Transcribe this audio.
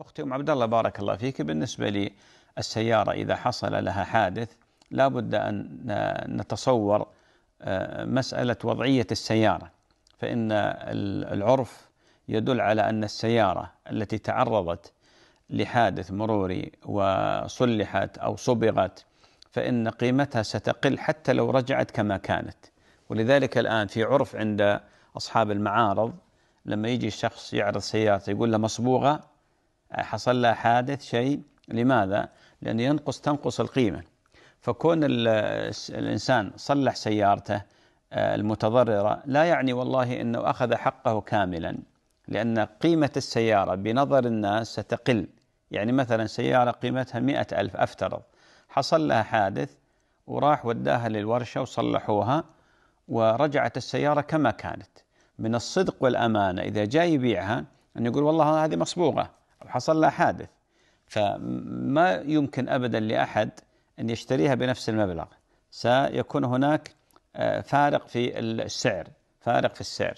أختي أم عبد الله بارك الله فيك بالنسبة للسيارة إذا حصل لها حادث لا بد أن نتصور آه، مسألة وضعية السيارة فإن العرف يدل على أن السيارة التي تعرضت لحادث مروري وصلحت أو صبغت فإن قيمتها ستقل حتى لو رجعت كما كانت ولذلك الآن في عرف عند أصحاب المعارض لما يجي شخص يعرض سيارته يقول له مصبوغة حصل لها حادث شيء لماذا؟ لأنه ينقص تنقص القيمة فكون الإنسان صلح سيارته آه، المتضررة لا يعني والله أنه أخذ حقه كاملا لأن قيمة السيارة بنظر الناس ستقل يعني مثلا سيارة قيمتها مئة ألف أفترض حصل لها حادث وراح وداها للورشة وصلحوها ورجعت السيارة كما كانت من الصدق والأمانة إذا جاء يبيعها أن يقول والله هذه مصبوغة حصل لها حادث فما يمكن ابدا لاحد ان يشتريها بنفس المبلغ سيكون هناك آه، فارق في السعر فارق في السعر